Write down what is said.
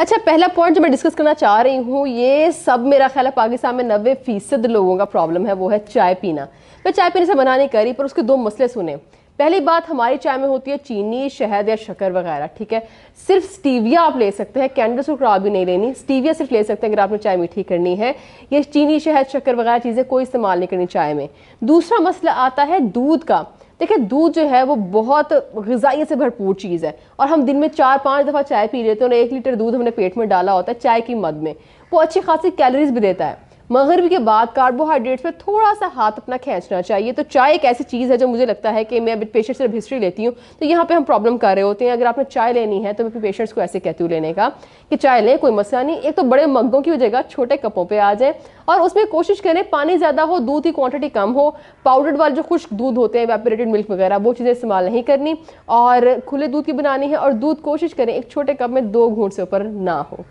अच्छा पहला पॉइंट जो मैं डिस्कस करना चाह रही हूँ ये सब मेरा ख्याल है पाकिस्तान में नबे फीसद लोगों का प्रॉब्लम है वो है चाय पीना मैं चाय पीने से मना नहीं करी पर उसके दो मसले सुने पहली बात हमारी चाय में होती है चीनी शहद या शक्कर वगैरह ठीक है सिर्फ स्टीविया आप ले सकते हैं कैंडल और आप भी नहीं लेनी स्टीविया सिर्फ ले सकते हैं अगर आपने चाय मीठी करनी है ये चीनी शहद शक्कर वगैरह चीज़ें कोई इस्तेमाल नहीं करनी चाय में दूसरा मसला आता है दूध का देखिए दूध जो है वो बहुत गजाइय से भरपूर चीज़ है और हम दिन में चार पाँच दफ़ा चाय पी लेते हैं और एक लीटर दूध हमने पेट में डाला होता है चाय की मद में वो अच्छी खासी कैलोरीज भी देता है मगरब के बाद कार्बोहाइड्रेट्स पर थोड़ा सा हाथ अपना खींचना चाहिए तो चाय एक ऐसी चीज़ है जो मुझे लगता है कि मैं अभी पेशेंट से हिस्ट्री लेती हूँ तो यहाँ पे हम प्रॉब्लम कर रहे होते हैं अगर आपने चाय लेनी है तो मैं पेशेंट्स को ऐसे कहती हूँ लेने का कि चाय लें कोई मसला नहीं एक तो बड़े मगों की जगह छोटे कपों पर आ जाए और उसमें कोशिश करें पानी ज़्यादा हो दूध की क्वान्टिटी कम हो पाउडर वाले जो खुश्क दूध होते हैं वेपरेटेड मिल्क वगैरह वो चीज़ें इस्तेमाल नहीं करनी और खुले दूध की बनानी है और दूध कोशिश करें एक छोटे कप में दो घूट से ऊपर ना हो